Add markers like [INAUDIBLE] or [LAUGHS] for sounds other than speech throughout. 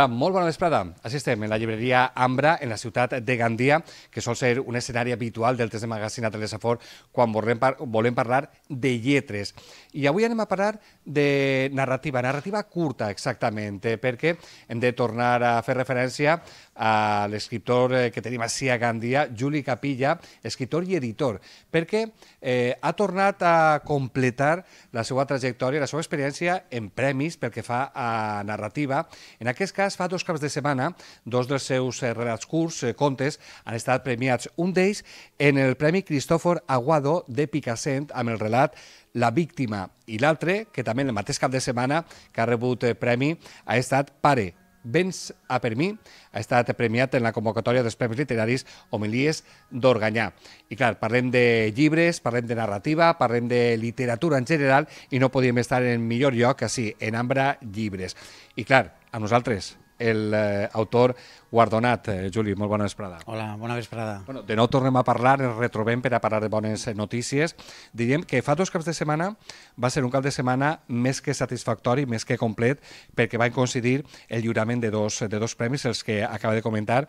Hola, molt bona vesprada. Assistem en la llibreria Ambra, en la ciutat de Gandia, que sol ser un escenari habitual del test de magazine a l'Esafor quan volem, par volem parlar de lletres. I avui anem a parlar de narrativa, narrativa curta exactament, perquè hem de tornar a fer referència a l'escriptor eh, que tenim així a Gandia, Juli Capilla, escriptor i editor, perquè eh, ha tornat a completar la seva trajectòria, la seva experiència en premis pel que fa a narrativa. En aquest cas, fa dos caps de setmana, dos dels seus eh, relats curts, eh, contes, han estat premiats un d'ells en el Premi Cristòfor Aguado de Picassent amb el relat la víctima. I l'altre, que també el mateix cap de setmana que ha rebut eh, premi, ha estat pare. Vens a per mi ha estat premiat en la convocatòria dels Premis Literaris Homilies d'Organyà. I clar, parlem de llibres, parlem de narrativa, parlem de literatura en general i no podíem estar en millor lloc que sí, en Ambra Llibres. I clar, a nosaltres l'autor eh, guardonat. Eh, Juli, molt bona vesprada. Hola, bona vesprada. Bueno, de nou tornem a parlar, ens retrobem per a parlar de bones eh, notícies. Diríem que fa dos caps de setmana va ser un cap de setmana més que satisfactori, més que complet, perquè van coincidir el lliurament de dos, de dos premis, els que acaba de comentar.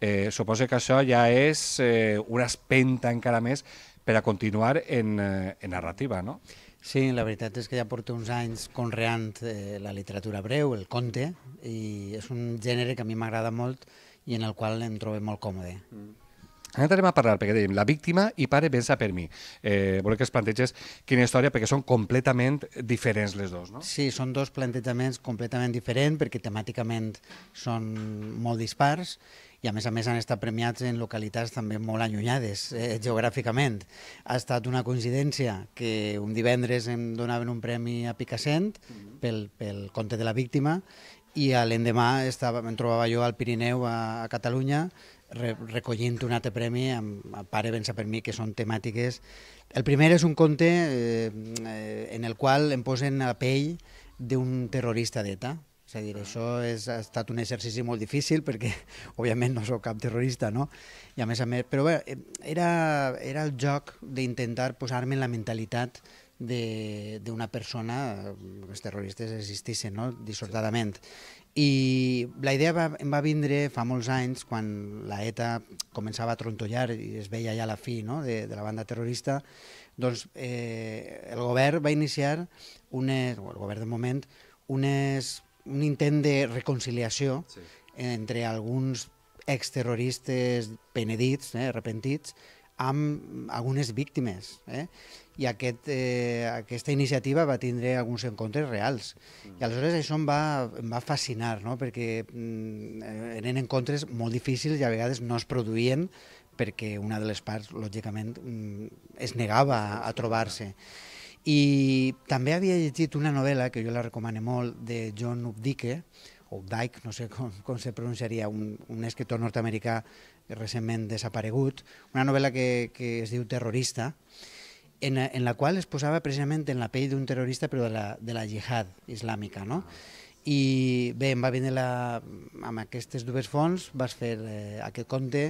Eh, suposo que això ja és eh, una espenta encara més per a continuar en, eh, en narrativa, no? Sí, la veritat és que ja porto uns anys conreant eh, la literatura breu, el conte, i és un gènere que a mi m'agrada molt i en el qual em trobo molt còmode. Mm. Ara anem a parlar, perquè dèiem, la víctima i pare pensa per mi. Eh, volem que es planteges quina història, perquè són completament diferents les dues, no? Sí, són dos plantejaments completament diferents, perquè temàticament són molt dispars, i a més a més han estat premiats en localitats també molt allunyades eh, geogràficament. Ha estat una coincidència que un divendres em donaven un premi a Picassent mhm. pel, pel conte de la víctima i l'endemà em trobava jo al Pirineu, a, a Catalunya, re, recollint un altre premi amb el pare pensa per mi, que són temàtiques. El primer és un conte eh, eh en el qual em posen a pell d'un terrorista d'ETA, és a dir, això és, ha estat un exercici molt difícil perquè, [LAUGHS] òbviament, no sóc cap terrorista, no? I a més a més... Però bé, era, era el joc d'intentar posar-me en la mentalitat d'una persona, eh, els terroristes existissin, no?, dissortadament. I la idea va, em va vindre fa molts anys, quan la ETA començava a trontollar i es veia ja la fi no?, de, de la banda terrorista, doncs eh, el govern va iniciar, unes, el govern de moment, unes un intent de reconciliació sí. entre alguns exterroristes penedits, eh, arrepentits, amb algunes víctimes. Eh? I aquest, eh, aquesta iniciativa va tindre alguns encontres reals. Mm. I aleshores això em va, em va fascinar, no? perquè mm, eh, eren encontres molt difícils i a vegades no es produïen perquè una de les parts, lògicament, mm, es negava a, a trobar-se. Sí, i també havia llegit una novel·la, que jo la recomano molt, de John Updike, o Dyke, no sé com, com se pronunciaria, un, un escriptor nord-americà recentment desaparegut, una novel·la que, que es diu Terrorista, en, en la qual es posava precisament en la pell d'un terrorista però de la, de la jihad islàmica, no? I bé, em va venir la, amb aquestes dues fonts, vas fer eh, aquest conte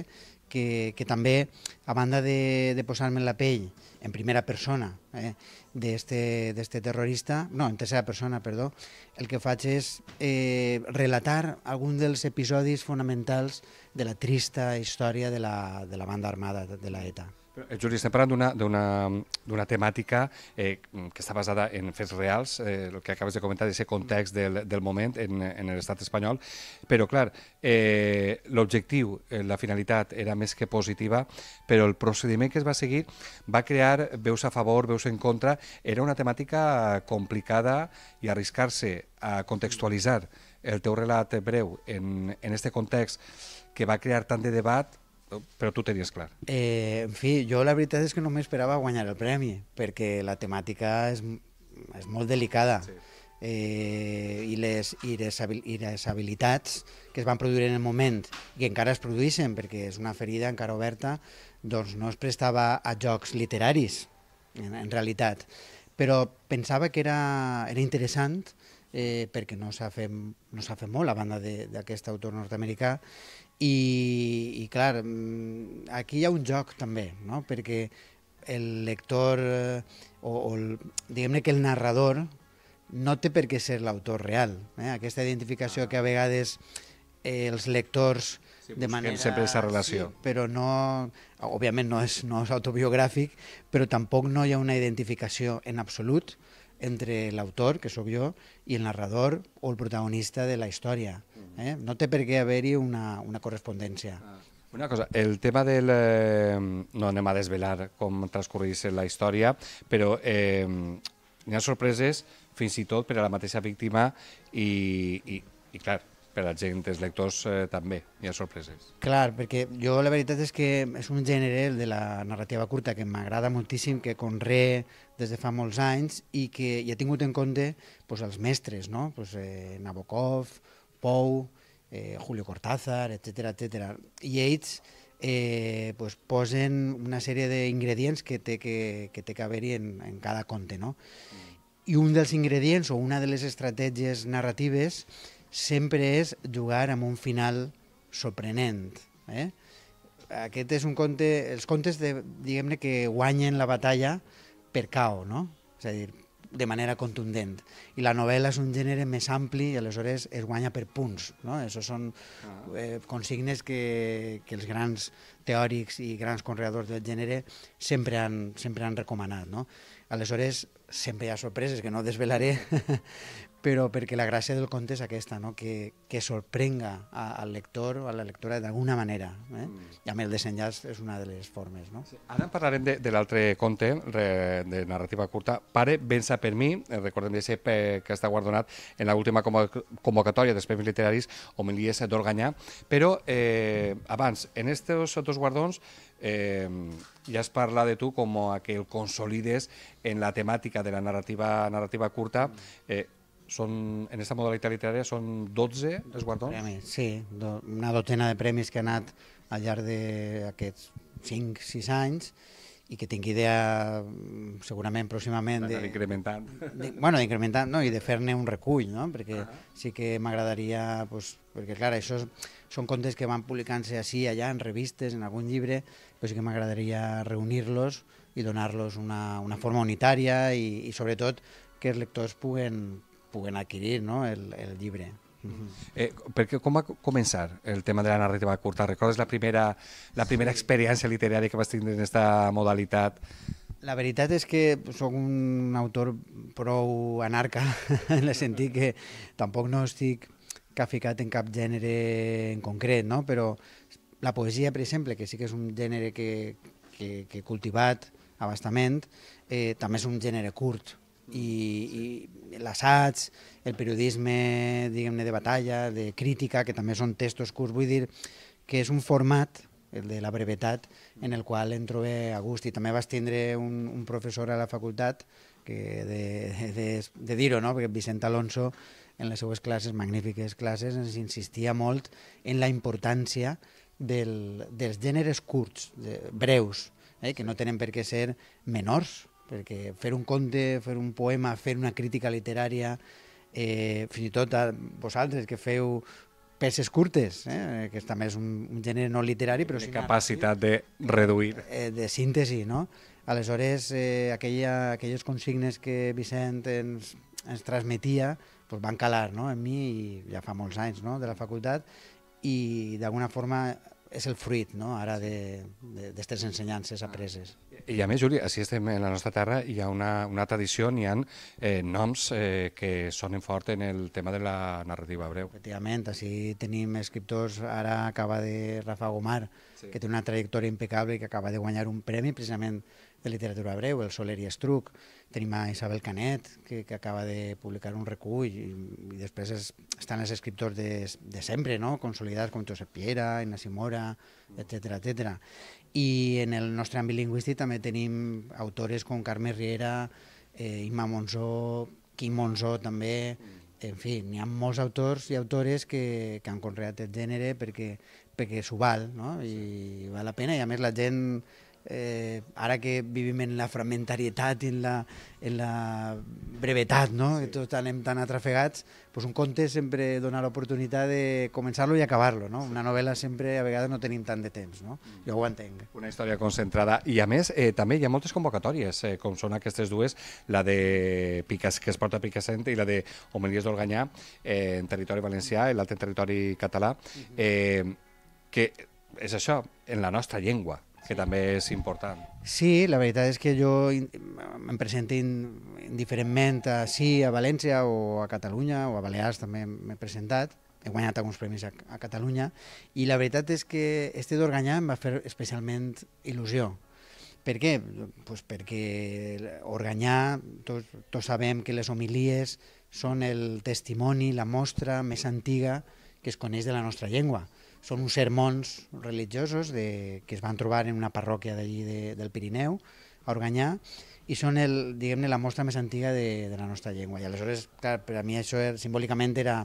que, que també, a banda de, de posar-me en la pell en primera persona eh, d'este terrorista, no, en tercera persona, perdó, el que faig és eh, relatar algun dels episodis fonamentals de la trista història de la, de la banda armada de l'ETA. Eh, Juli, estem parlant d'una temàtica eh, que està basada en fets reals, eh, el que acabes de comentar, d'aquest context del, del moment en, en l'estat espanyol, però, clar, eh, l'objectiu, eh, la finalitat era més que positiva, però el procediment que es va seguir va crear veus a favor, veus en contra, era una temàtica complicada i arriscar-se a contextualitzar el teu relat breu en, en este context que va crear tant de debat però tu tenies clar. Eh, en fi, jo la veritat és que no m'esperava guanyar el premi, perquè la temàtica és, és molt delicada. Sí. Eh, i les i, les, habilitats que es van produir en el moment i que encara es produeixen perquè és una ferida encara oberta doncs no es prestava a jocs literaris en, en realitat però pensava que era, era interessant eh, perquè no s'ha fet, no fet molt a banda d'aquest autor nord-americà i, i clar, mm, aquí hi ha un joc també, no? perquè el lector eh, o, o diguem-ne que el narrador no té per què ser l'autor real. Eh? Aquesta identificació que a ah. vegades eh, els lectors de manera... sempre aquesta ah, relació. Sí, però no... Òbviament no és, no és autobiogràfic, però tampoc no hi ha una identificació en absolut. eh, entre l'autor, que sóc jo, i el narrador o el protagonista de la història. Mm. Eh? No té per què haver-hi una, una correspondència. Ah. Una cosa, el tema del... Eh, no anem a desvelar com transcorrís la història, però eh, hi ha sorpreses fins i tot per a la mateixa víctima i, i, i clar, per la gent, els lectors eh, també, hi ha sorpreses. Clar, perquè jo la veritat és que és un gènere el de la narrativa curta que m'agrada moltíssim, que conré des de fa molts anys i que hi ha tingut en compte pues, els mestres, no? pues, eh, Nabokov, Pou, eh, Julio Cortázar, etc etc. I ells eh, pues, posen una sèrie d'ingredients que té que, que, té que haver-hi en, en cada conte. No? I un dels ingredients o una de les estratègies narratives sempre és jugar amb un final sorprenent. Eh? Aquest és un conte, els contes de, diguem-ne que guanyen la batalla per cau, no? És a dir, de manera contundent. I la novel·la és un gènere més ampli i aleshores es guanya per punts. No? Això són ah. eh, consignes que, que els grans teòrics i grans conreadors del gènere sempre han, sempre han recomanat. No? Aleshores, sempre hi ha sorpreses que no desvelaré, però perquè la gràcia del conte és aquesta, no? que, que sorprenga a, al lector o a la lectora d'alguna manera. Eh? Mm. I amb el desenllaç és una de les formes. No? Sí. Ara parlarem de, de l'altre conte de narrativa curta, Pare, vença per mi, eh, recordem de ser que està guardonat en l'última convocatòria dels Premis Literaris Homilies d'Organyà, però eh, abans, en aquests dos guardons eh, ja es parla de tu com a que el consolides en la temàtica de la narrativa, narrativa curta, mm. eh, són, en aquesta modalitat literària són 12 els guardons? Premis, sí, do, una dotzena de premis que ha anat al llarg d'aquests 5-6 anys i que tinc idea mm, segurament pròximament de, incrementant. De, bueno, d'incrementar no, i de fer-ne un recull, no? perquè uh ah. -huh. sí que m'agradaria, pues, perquè clar, això és, són contes que van publicant-se així allà, en revistes, en algun llibre, però sí que m'agradaria reunir-los i donar-los una, una forma unitària i, i sobretot que els lectors puguen, puguen adquirir no, el, el llibre. Uh -huh. Eh, perquè com va començar el tema de la narrativa curta? Recordes la primera, la primera sí. experiència literària que vas tindre en aquesta modalitat? La veritat és que sóc un autor prou anarca, [LAUGHS] en el sentit que tampoc no estic caficat en cap gènere en concret, no? però la poesia, per exemple, que sí que és un gènere que, que, que he cultivat abastament, eh, també és un gènere curt, i, i l'assaig, el periodisme, diguem-ne, de batalla, de crítica, que també són textos curts, vull dir que és un format el de la brevetat, en el qual em trobé a gust. I també vas tindre un, un professor a la facultat que de, de, de dir-ho, no? perquè Vicent Alonso en les seues classes, magnífiques classes, ens insistia molt en la importància del, dels gèneres curts, de, breus, eh? que no tenen per què ser menors, perquè fer un conte, fer un poema, fer una crítica literària, eh, fins i tot a vosaltres que feu peces curtes, eh, que també és un, un gènere no literari, però... De sí capacitat de reduir. Eh, de síntesi, no? Aleshores, eh, aquella, aquelles consignes que Vicent ens, ens transmetia pues van calar no? en mi i ja fa molts anys no? de la facultat i d'alguna forma és el fruit no? ara d'aquestes ensenyances apreses. Ah. I a més, Juli, així estem en la nostra terra, hi ha una, una tradició, n'hi ha eh, noms eh, que sonen fort en el tema de la narrativa breu. Efectivament, així tenim escriptors, ara acaba de Rafa Gomar, sí. que té una trajectòria impecable i que acaba de guanyar un premi precisament de literatura breu, el Soler i Estruc. Tenim a Isabel Canet, que, que acaba de publicar un recull, i, i després es, estan els escriptors de, de sempre, no? consolidats com Josep Piera, Ignaci Mora, etc etc. I en el nostre àmbit lingüístic també tenim autores com Carme Riera, eh, Imma Monzó, Quim Monzó també, mm. en fi, n'hi ha molts autors i autores que, que han conreat el gènere perquè, perquè s'ho val, no? I val la pena, i a més la gent eh, ara que vivim en la fragmentarietat i en la, en la brevetat, no? que tots anem tan atrafegats, pues un conte sempre dona l'oportunitat de començar-lo i acabar-lo. No? Una novel·la sempre, a vegades, no tenim tant de temps. No? Mm. Jo ho entenc. Una història concentrada. I, a més, eh, també hi ha moltes convocatòries, eh, com són aquestes dues, la de Piques, que es porta a Picassent i la de Homelies d'Organyà, eh, en territori valencià i l'altre en territori català, mm-hmm. eh, que és això, en la nostra llengua, que també és important. Sí, la veritat és que jo em presento indiferentment a, sí, a València o a Catalunya o a Balears també m'he presentat, he guanyat alguns premis a, a Catalunya i la veritat és que este d'Organyà em va fer especialment il·lusió. Per què? Pues perquè Organyà, tots, to sabem que les homilies són el testimoni, la mostra més antiga que es coneix de la nostra llengua són uns sermons religiosos de, que es van trobar en una parròquia d'allí de, del Pirineu, a Organyà, i són el, diguem-ne la mostra més antiga de, de la nostra llengua. I aleshores, clar, per a mi això era, simbòlicament era,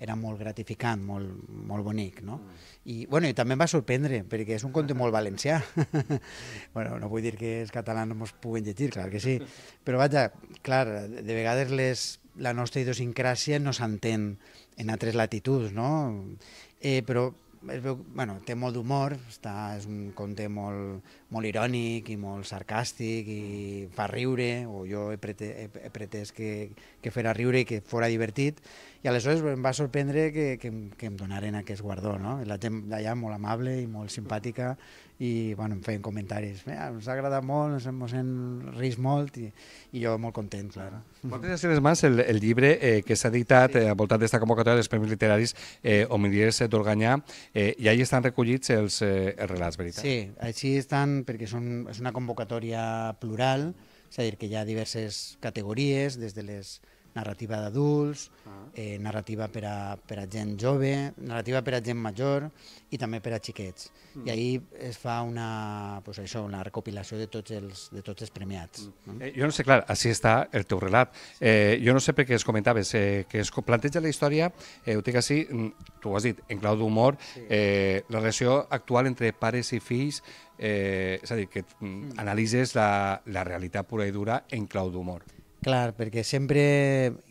era molt gratificant, molt, molt bonic, no? Mm. I, bueno, i també em va sorprendre, perquè és un conte molt valencià. [LAUGHS] bueno, no vull dir que els catalans no ens puguin llegir, clar que sí. Però vaja, clar, de vegades les, la nostra idiosincràsia no s'entén en altres latituds, no? Eh, però es veu, bueno, té molt d'humor, és un conte molt, molt irònic i molt sarcàstic i fa riure, o jo he, prete, he, he pretès que, que fera riure i que fora divertit, i aleshores em va sorprendre que, que, que em donaren aquest guardó, no? La gent d'allà molt amable i molt simpàtica i bueno, em feien comentaris, ens ha agradat molt, ens, hem, hem rist molt i, i jo molt content, clar. Moltes gràcies més el, el llibre eh, que s'ha editat eh, al voltant d'esta convocatòria dels Premis Literaris eh, Homiliers d'Organyà eh, i ahí estan recollits els, eh, els relats, veritat? Sí, així estan porque es una convocatoria plural, es decir, que ya diversas categorías, desde les narrativa d'adults, ah. eh, narrativa per a, per a gent jove, narrativa per a gent major i també per a xiquets. Mm. I ahir es fa una, pues això, una recopilació de tots els, de tots els premiats. Mm. Eh, jo no sé, clar, així està el teu relat. Eh, jo no sé per què es comentaves, eh, que es planteja la història, eh, ho tinc així, mm, tu ho has dit, en clau d'humor, eh, la relació actual entre pares i fills, eh, és a dir, que mm, mm. analitzes la, la realitat pura i dura en clau d'humor. Clar, perquè sempre,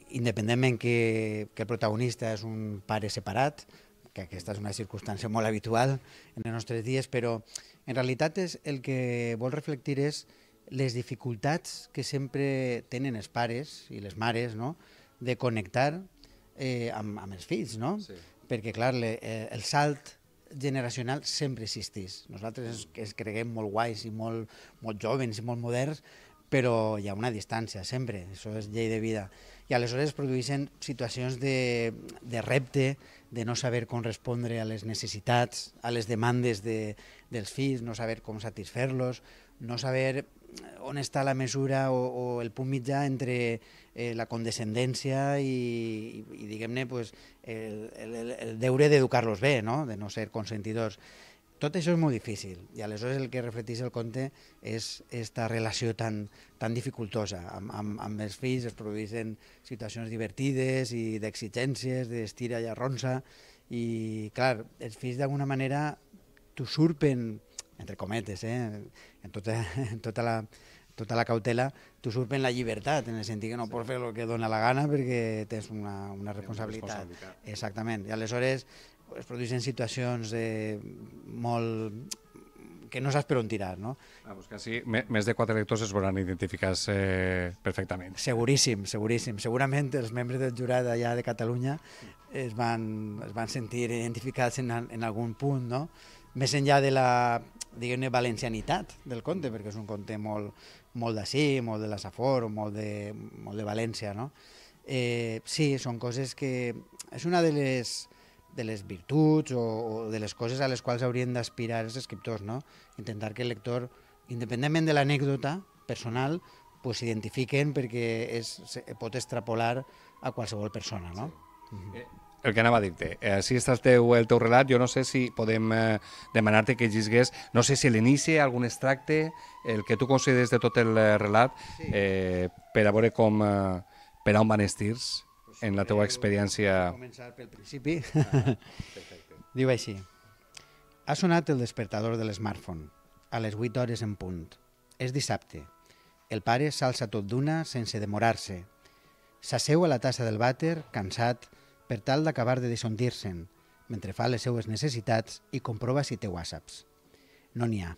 independentment que, que el protagonista és un pare separat, que aquesta és una circumstància molt habitual en els nostres dies, però en realitat és el que vol reflectir és les dificultats que sempre tenen els pares i les mares no? de connectar eh, amb, amb els fills, no? Sí. Perquè, clar, le, eh, el salt generacional sempre existeix. Nosaltres ens, ens creguem molt guais i molt, molt jovens i molt moderns, però hi ha una distància sempre, això és llei de vida. I aleshores es produeixen situacions de, de repte, de no saber com respondre a les necessitats, a les demandes de, dels fills, no saber com satisfer-los, no saber on està la mesura o, o el punt mitjà entre eh, la condescendència i, i, i diguem-ne, pues, el, el, el deure d'educar-los bé, no? de no ser consentidors. Tot això és molt difícil i aleshores el que reflecteix el conte és aquesta relació tan, tan dificultosa. Amb, amb, amb els fills es produeixen situacions divertides i d'exigències, d'estira i arronsa i clar, els fills d'alguna manera t'usurpen, entre cometes, eh? en, tota, en tota la, tota la cautela, tu surpen la llibertat, en el sentit que no sí. pots fer el que dona la gana perquè tens una, una responsabilitat. Una responsabilitat. Exactament. I aleshores es produeixen situacions de molt que no saps per on tirar, no? Ah, doncs quasi més de quatre lectors es veuran identificats eh, perfectament. Seguríssim, seguríssim. Segurament els membres del jurat allà de Catalunya es van, es van sentir identificats en, en algun punt, no? Més enllà de la, diguem-ne, valencianitat del conte, perquè és un conte molt, molt d'ací, molt de la Safor, molt de, molt de València, no? Eh, sí, són coses que... És una de les de les virtuts o, o de les coses a les quals haurien d'aspirar els escriptors, no? Intentar que el lector, independentment de l'anècdota personal, pues, s'identifiquen perquè es, es pot extrapolar a qualsevol persona, no? Sí. Mm -hmm. El que anava a dir-te, eh, si estàs teu, el teu relat, jo no sé si podem eh, demanar-te que llisgués, no sé si l'inici, algun extracte, el que tu consideres de tot el eh, relat, sí. eh, per a veure com, eh, per a on van estirs en la teva experiència... Començar pel principi. Ah, [LAUGHS] Diu així. Ha sonat el despertador de l'esmartphone, a les 8 hores en punt. És dissabte. El pare s'alça tot d'una sense demorar-se. S'asseu a la tassa del vàter, cansat, per tal d'acabar de desondir-se'n, mentre fa les seues necessitats i comprova si té whatsapps. No n'hi ha.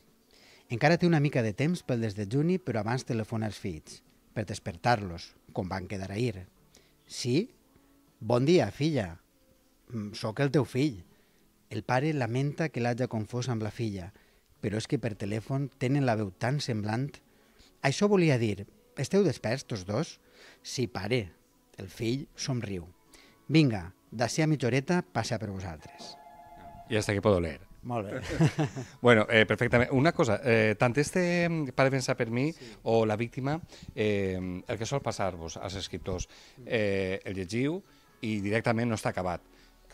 Encara té una mica de temps pel des de juny, però abans telefona els fills, per despertar-los, com van quedar ahir. Sí, Bon dia, filla. Mm, sóc el teu fill. El pare lamenta que l'haja confós amb la filla, però és que per telèfon tenen la veu tan semblant. Això volia dir, esteu desperts tots dos? Sí, pare. El fill somriu. Vinga, d'ací a mitja horeta passa per vosaltres. I hasta que puedo leer. Molt bé. [LAUGHS] bueno, eh, perfectament. Una cosa, eh, tant este pare pensa per mi sí. o la víctima, eh, el que sol passar-vos als escriptors, mm. eh, el llegiu, i directament no està acabat.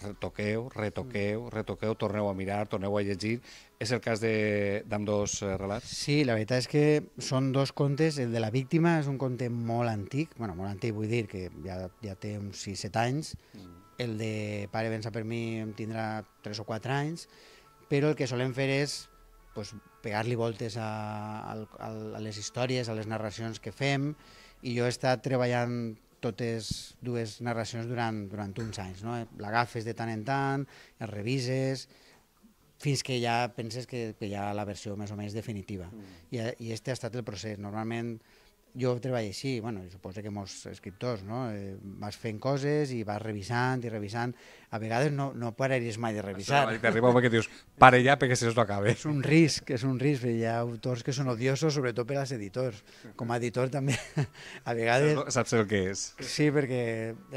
Retoqueu, retoqueu, mm. retoqueu, torneu a mirar, torneu a llegir. És el cas dos eh, relats? Sí, la veritat és que són dos contes. El de la víctima és un conte molt antic, bueno, molt antic vull dir que ja, ja té uns 6-7 anys. Mm. El de Pare vença per mi em tindrà 3 o 4 anys, però el que solem fer és pues, pegar-li voltes a, a, a les històries, a les narracions que fem, i jo he estat treballant totes dues narracions durant, durant uns anys. No? L'agafes de tant en tant, el revises, fins que ja penses que, que hi ha la versió més o menys definitiva. Mm. I, I este ha estat el procés. Normalment jo treballo així, bueno, suposo que molts escriptors, no? Eh, vas fent coses i vas revisant i revisant. A vegades no, no pararies mai de revisar. Això, t'arriba un moment dius, pare ja perquè si no, no acaba. És un risc, és un risc. Hi ha autors que són odiosos, sobretot per als editors. Com a editor també, [LAUGHS] a vegades... saps el que és. Sí, perquè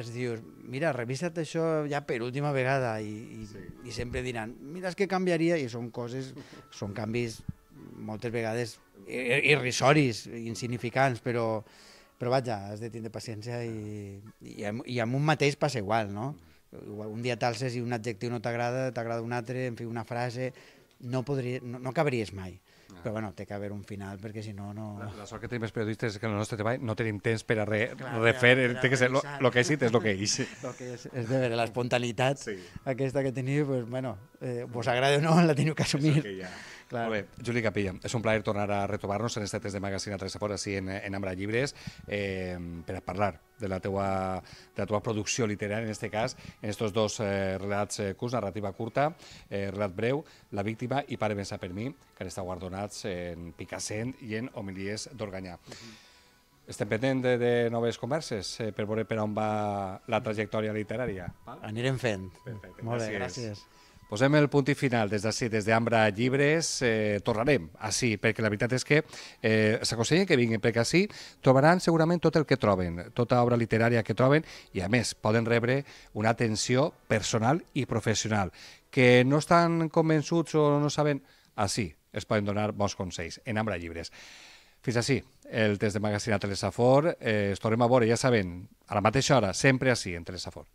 es dius, mira, revisa't això ja per última vegada i, i, sí. i sempre diran, mira, és que canviaria i són coses, són canvis moltes vegades irrisoris, insignificants, però, però vaja, has de tindre paciència i, i, amb, i amb un mateix passa igual, no? Un dia t'alces i un adjectiu no t'agrada, t'agrada un altre, en fi, una frase, no, podria, no, no cabries mai. Ah. Però bueno, té que haver un final, perquè si no... no... La, la sort que tenim els periodistes és que en el nostre treball no tenim temps per a re, Clar, refer, ja, a, que ser, lo, lo que és és lo que és. [LAUGHS] lo que és, és de veure, l'espontanitat sí. aquesta que teniu, pues, bueno, eh, vos agrada o no, la teniu que assumir. Que Clar. Molt bé, Juli Capilla, és un plaer tornar a retrobar-nos en test de Magazine a Tres Fora, sí, en, en Ambra Llibres, eh, per a parlar de la, teua, de la teua producció literària, en aquest cas, en estos dos eh, relats eh, curts, narrativa curta, eh, relat breu, La víctima i Pare pensar per mi, que han estat guardonats en Picassent i en Homilies d'Organyà. Uh mhm. -huh. Estem pendent de, de noves converses eh, per veure per on va la trajectòria literària. Anirem fent. Perfecte, Molt bé, gràcies. gràcies. Posem el punt i final des d'ací, des d'Ambra Llibres. Eh, tornarem ací, perquè la veritat és que eh, s'aconsella que vinguin, perquè ací trobaran segurament tot el que troben, tota obra literària que troben, i a més poden rebre una atenció personal i professional. Que no estan convençuts o no saben, ací es poden donar bons consells, en Ambra Llibres. Fins ací, el test de magazinat Telesafor. Eh, es tornem a veure, ja saben, a la mateixa hora, sempre ací, en Telesafor.